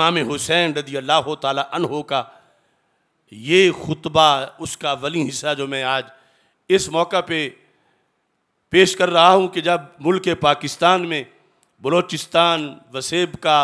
इमाम हुसैन रदी अल्लाह तहो का ये खुतबा उसका वली हिस्सा जो मैं आज इस मौका पे पेश कर रहा हूँ कि जब मुल्क पाकिस्तान में बलोचिस्तान वसेब का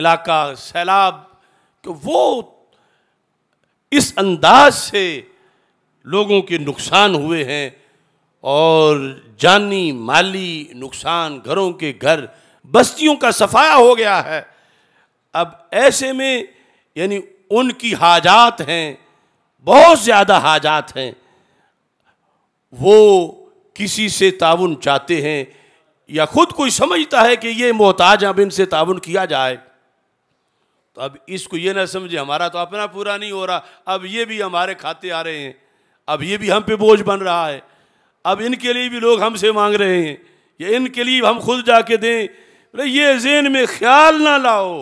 इलाका सैलाब तो वो इस अंदाज से लोगों के नुकसान हुए हैं और जानी माली नुकसान घरों के घर बस्तियों का सफाया हो गया है अब ऐसे में यानी उनकी हाजात हैं बहुत ज़्यादा हाजात हैं वो किसी से ताउन चाहते हैं या ख़ुद कोई समझता है कि ये मोहताज अब इनसे ताउन किया जाए तो अब इसको ये ना समझे हमारा तो अपना पूरा नहीं हो रहा अब ये भी हमारे खाते आ रहे हैं अब ये भी हम पे बोझ बन रहा है अब इनके लिए भी लोग हमसे मांग रहे हैं या इनके लिए हम खुद जाके दें बोले ये जेन में ख्याल ना लाओ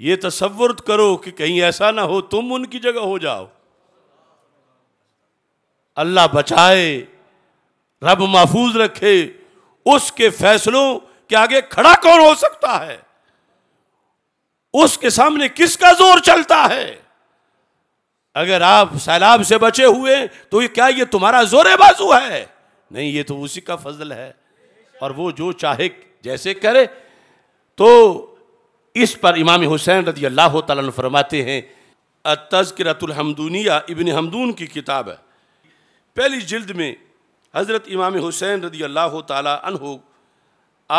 ये तस्वुर करो कि कहीं ऐसा ना हो तुम उनकी जगह हो जाओ अल्लाह बचाए रब महफूज रखे उसके फैसलों के आगे खड़ा कौन हो सकता है उसके सामने किसका जोर चलता है अगर आप सैलाब से बचे हुए तो ये क्या ये तुम्हारा जोर बाजू है नहीं ये तो उसी का फजल है और वो जो चाहे जैसे करे तो इस पर इमाम हुसैन रदी अल्लाह तरमाते फरमाते हैं तज़करतुलहमदूनिया इबन हमदून की किताब है पहली जिल्द में हज़रत इमाम हुसैन रदी अल्लाह तहो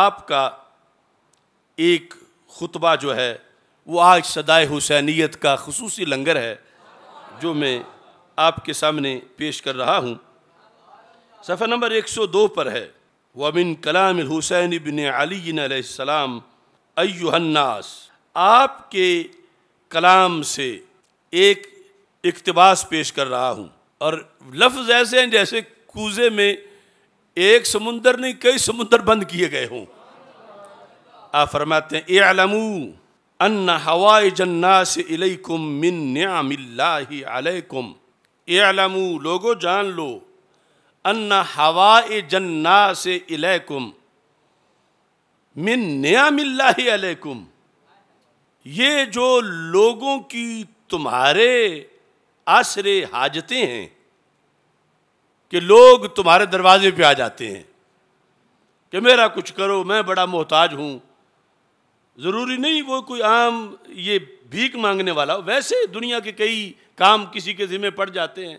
आपका एक खुतबा जो है वो आज सदाए हुसैनीत का खसूस लंगर है जो मैं आपके सामने पेश कर रहा हूँ सफ़र नंबर एक सौ दो पर है वमिन कलाम हुसैन बिन अली सलाम अयुहन्नास आपके कलाम से एक इकतबास पेश कर रहा हूँ और लफ्ज़ ऐसे हैं जैसे कूजे में एक समुंदर नहीं कई समुंदर बंद किए गए हों आप फरमाते हैं एलमू अन हवाई जन्नास इलैकुम मिन न्यामिल्लाकुम एलमू लोगो जान लो अन हवाए जन्नास इलेकुम मिन नयामिल्लाकुम ये जो लोगों की तुम्हारे आश्रे हाजते हैं कि लोग तुम्हारे दरवाजे पे आ जाते हैं कि मेरा कुछ करो मैं बड़ा मोहताज हूं ज़रूरी नहीं वो कोई आम ये भीख मांगने वाला हो वैसे दुनिया के कई काम किसी के ज़िम्मे पड़ जाते हैं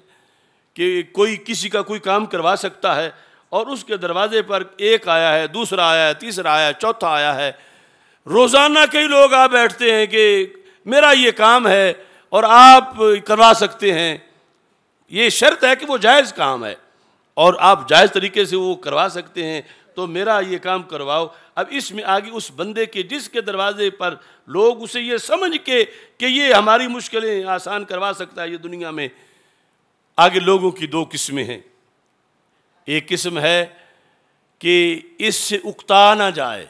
कि कोई किसी का कोई काम करवा सकता है और उसके दरवाजे पर एक आया है दूसरा आया है तीसरा आया है चौथा आया है रोज़ाना कई लोग आ बैठते हैं कि मेरा ये काम है और आप करवा सकते हैं ये शर्त है कि वो जायज़ काम है और आप जायज़ तरीके से वो करवा सकते हैं तो मेरा ये काम करवाओ अब इसमें आगे उस बंदे के जिसके दरवाजे पर लोग उसे ये समझ के कि ये हमारी मुश्किलें आसान करवा सकता है ये दुनिया में आगे लोगों की दो किस्में हैं एक किस्म है कि इससे उकता ना जाए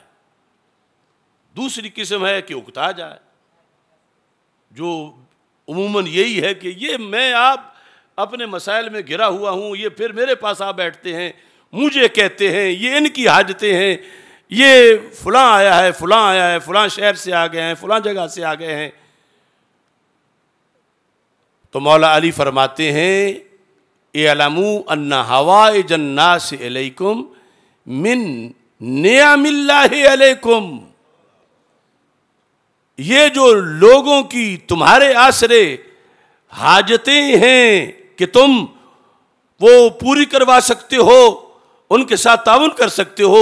दूसरी किस्म है कि उकता जाए जो उमूमन यही है कि ये मैं आप अपने मसाइल में घिरा हुआ हूँ ये फिर मेरे पास आ बैठते हैं मुझे कहते हैं ये इनकी हाजतें हैं ये फलां आया है फलां आया है फलां शहर से आ गए हैं फलां जगह से आ गए हैं तो मौला अली फरमाते हैं एलमू अन्ना हवाए जन्नास अलैकुम मिन नियामिल्लाकुम ये जो लोगों की तुम्हारे आसरे हाजतें हैं कि तुम वो पूरी करवा सकते हो उनके साथ ताउन कर सकते हो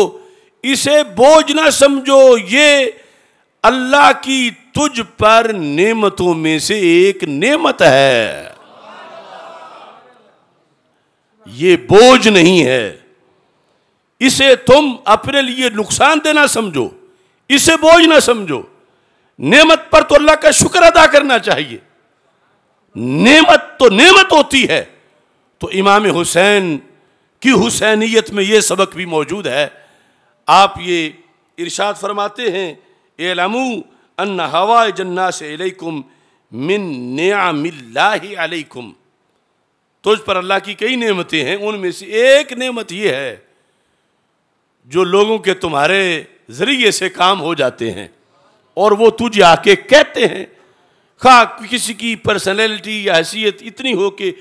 इसे बोझ ना समझो ये अल्लाह की तुझ पर नेमतों में से एक नेमत है ये बोझ नहीं है इसे तुम अपने लिए नुकसान देना समझो इसे बोझ ना समझो नेमत पर तो अल्लाह का शुक्र अदा करना चाहिए नेमत तो नेमत होती है तो इमाम हुसैन की हुसैनीत में यह सबक भी मौजूद है आप ये इरशाद फरमाते हैं एलमू अन्ना हवा जन्ना से अलैकुम मिन नेमिल्ला अलैकुम तो उस पर अल्लाह की कई नेमतें हैं उनमें से एक नेमत ये है जो लोगों के तुम्हारे ज़रिए से काम हो जाते हैं और वो तुझे आके कहते हैं खा किसी की पर्सनैलिटी या हैसियत इतनी हो कि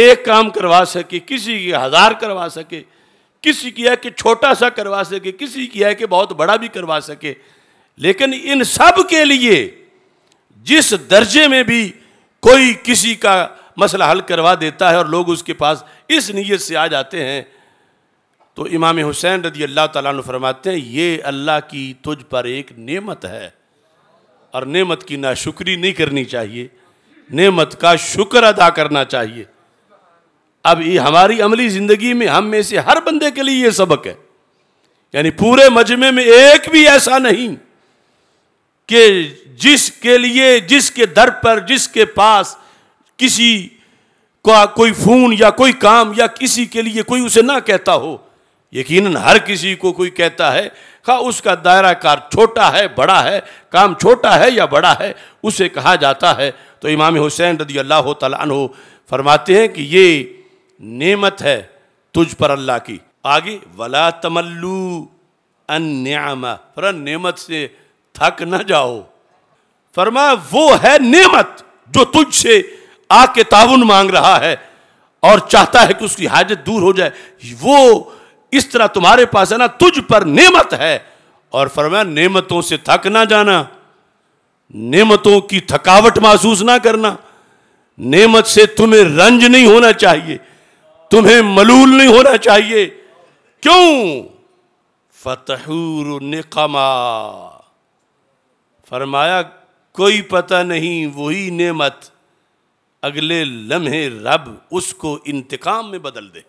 एक काम करवा सके किसी की हज़ार करवा सके किसी की है कि छोटा सा करवा सके किसी की है कि बहुत बड़ा भी करवा सके लेकिन इन सब के लिए जिस दर्जे में भी कोई किसी का मसला हल करवा देता है और लोग उसके पास इस नीयत से आ जाते हैं तो इमाम हुसैन रदी अल्लाह तला फरमाते हैं ये अल्लाह की तुझ पर एक नेमत है और नेमत की नाशुक्री नहीं करनी चाहिए नेमत का शुक्र अदा करना चाहिए अब ये हमारी अमली ज़िंदगी में हम में से हर बंदे के लिए ये सबक है यानी पूरे मजमे में एक भी ऐसा नहीं कि जिसके लिए जिसके दर पर जिसके पास किसी का कोई फ़ोन या कोई काम या किसी के लिए कोई उसे ना कहता हो यकीनन हर किसी को कोई कहता है खा हाँ, उसका दायरा कार छोटा है बड़ा है काम छोटा है या बड़ा है उसे कहा जाता है तो इमाम हुसैन रदी अल्लाह तला फरमाते हैं कि ये नेमत है तुझ पर अल्लाह की आगे वला तमल्लू अन्यामा फर नेमत से थक न जाओ फरमा वो है नेमत जो तुझसे आके ताउन मांग रहा है और चाहता है कि उसकी हाजत दूर हो जाए वो इस तरह तुम्हारे पास है ना तुझ पर नेमत है और फरमाया नेमतों से थक ना जाना नेमतों की थकावट महसूस ना करना नेमत से तुम्हें रंज नहीं होना चाहिए तुम्हें मलूल नहीं होना चाहिए क्यों फतहूर निकमा फरमाया कोई पता नहीं वही नेमत अगले लम्हे रब उसको इंतकाम में बदल दे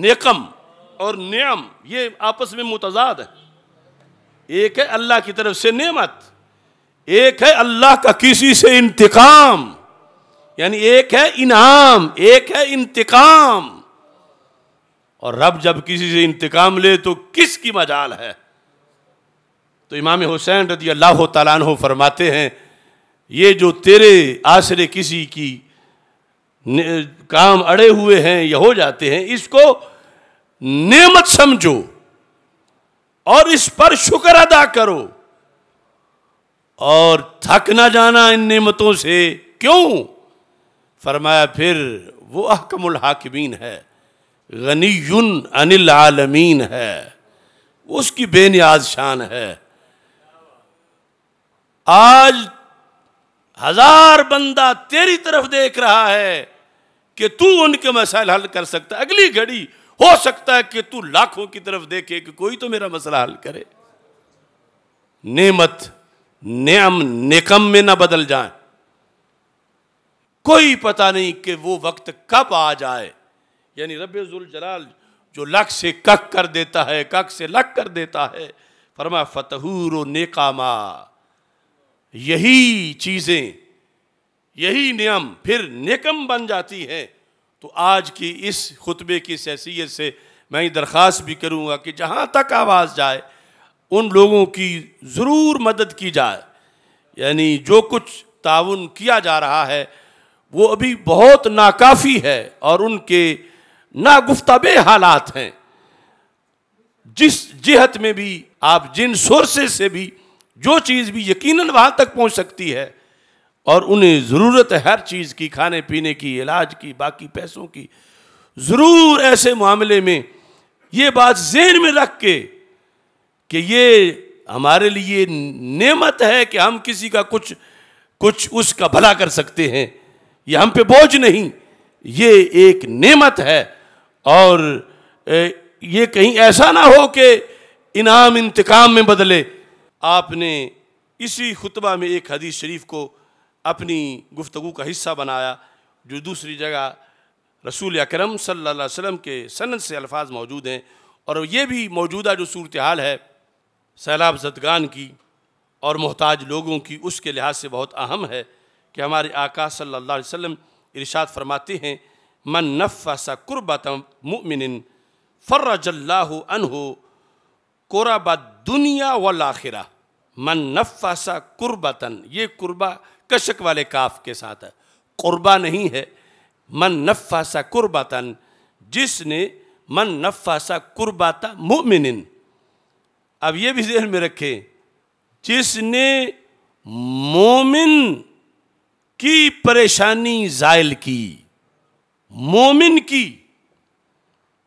नेकम और नियम ये आपस में मुतजाद है एक है अल्लाह की तरफ से नेमत एक है अल्लाह का किसी से इंतकाम यानी एक है इनाम एक है इंतकाम और रब जब किसी से इंतकाम ले तो किसकी मजाल है तो इमाम हुसैन रदी अल्लाह तला फरमाते हैं ये जो तेरे आश्रय किसी की काम अड़े हुए हैं या हो जाते हैं इसको नेमत समझो और इस पर शुक्र अदा करो और थक ना जाना इन नेमतों से क्यों फरमाया फिर वो अहकमुल हाकिमीन है गनीयुन अनिल आलमीन है उसकी बेनियाज शान है आज हजार बंदा तेरी तरफ देख रहा है कि तू उनके मसाइल हल कर सकता अगली घड़ी हो सकता है कि तू लाखों की तरफ देखे कि कोई तो मेरा मसला हल करे नेमत नेम नेकम में ना बदल जाए कोई पता नहीं कि वो वक्त कब आ जाए यानी रबुल जलाल जो लक से कक कर देता है कक से लक कर देता है फरमा फतहूर नेकामा यही चीज़ें यही नियम फिर निकम बन जाती हैं तो आज की इस खुतबे की हैसियत से मैं दरख्वास्त भी करूँगा कि जहाँ तक आवाज़ जाए उन लोगों की ज़रूर मदद की जाए यानी जो कुछ ताउन किया जा रहा है वो अभी बहुत नाकाफ़ी है और उनके नागुफ्तबे हालात हैं जिस जिहत में भी आप जिन सोर्सेस से भी जो चीज़ भी यकीनन वहां तक पहुँच सकती है और उन्हें ज़रूरत है हर चीज़ की खाने पीने की इलाज की बाकी पैसों की ज़रूर ऐसे मामले में ये बात जेन में रख के कि ये हमारे लिए नेमत है कि हम किसी का कुछ कुछ उसका भला कर सकते हैं यह हम पे बोझ नहीं ये एक नेमत है और ये कहीं ऐसा ना हो कि इनाम इंतकाम में बदले आपने इसी खुतबा में एक हदीस शरीफ को अपनी गुफ्तु का हिस्सा बनाया जो दूसरी जगह रसूल अक्रम सल्लल्लाहु के सनत से अल्फाज मौजूद हैं और ये भी मौजूदा जो सूरत हाल है सैलाब जदगान की और मोहताज लोगों की उसके लिहाज से बहुत अहम है कि हमारे आका सल्ला वसम इरशाद फरमाते हैं मन नफ़ा कुर्बत मुमिन अन हो कोराबा दुनिया व आखिरा मन नफासा कुर्बतन ये कुर्बा कशक वाले काफ के साथ है कुर्बा नहीं है मन नफासा कुर्बतन जिसने मन नफासा कुर्बाता मुमिन अब ये भी जहन में रखे जिसने मोमिन की परेशानी जायल की मोमिन की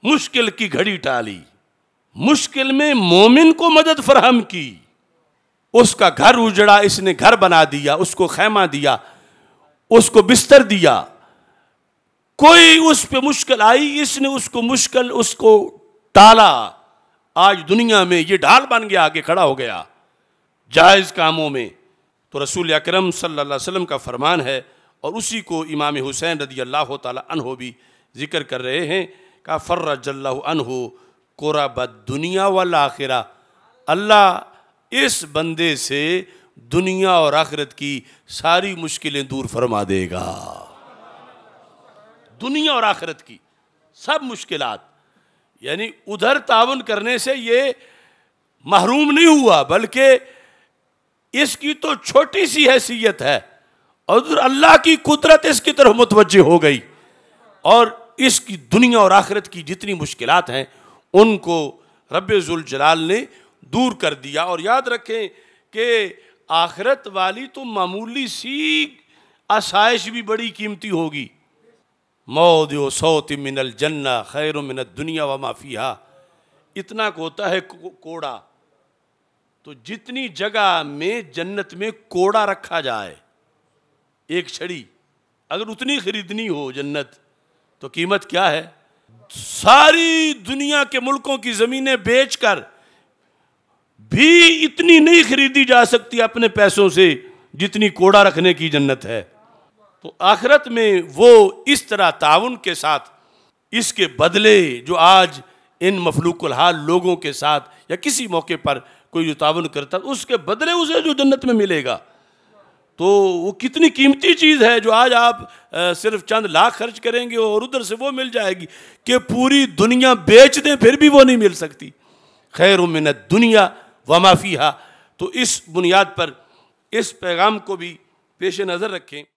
मुश्किल की घड़ी टाली मुश्किल में मोमिन को मदद फराहम की उसका घर उजड़ा इसने घर बना दिया उसको खैमा दिया उसको बिस्तर दिया कोई उस पर मुश्किल आई इसने उसको मुश्किल उसको टाला आज दुनिया में ये ढाल बन गया आगे खड़ा हो गया जायज़ कामों में तो रसूल अक्रम अलैहि वसम का फरमान है और उसी को इमाम हुसैन रदी अल्लाह तहो भी जिक्र कर रहे हैं का फ़र्रजल्ला कोरा बद दुनिया वाल आखिरा अल्लाह इस बंदे से दुनिया और आखिरत की सारी मुश्किलें दूर फरमा देगा दुनिया और आखिरत की सब मुश्किल यानी उधर ताउन करने से ये महरूम नहीं हुआ बल्कि इसकी तो छोटी सी हैसियत है और अल्लाह की कुदरत इसकी तरफ मुतवजह हो गई और इसकी दुनिया और आखिरत की जितनी मुश्किलात हैं उनको जलाल ने दूर कर दिया और याद रखें कि आखिरत वाली तो मामूली सी आसाइश भी बड़ी कीमती होगी मौद सौत मिनल जन्ना खैर मिनत दुनिया व माफिया इतना होता है को, कोड़ा तो जितनी जगह में जन्नत में कोड़ा रखा जाए एक छड़ी अगर उतनी खरीदनी हो जन्नत तो कीमत क्या है सारी दुनिया के मुल्कों की ज़मीनें बेचकर भी इतनी नहीं खरीदी जा सकती अपने पैसों से जितनी कोड़ा रखने की जन्नत है तो आखिरत में वो इस तरह ताउन के साथ इसके बदले जो आज इन मफलूकुल हाल लोगों के साथ या किसी मौके पर कोई जो ताउन करता उसके बदले उसे जो जन्नत में मिलेगा तो वो कितनी कीमती चीज़ है जो आज आप सिर्फ चंद लाख खर्च करेंगे और उधर से वो मिल जाएगी कि पूरी दुनिया बेच दें फिर भी वो नहीं मिल सकती खैर मिनत दुनिया वमाफी हा तो इस बुनियाद पर इस पैगाम को भी पेश नज़र रखें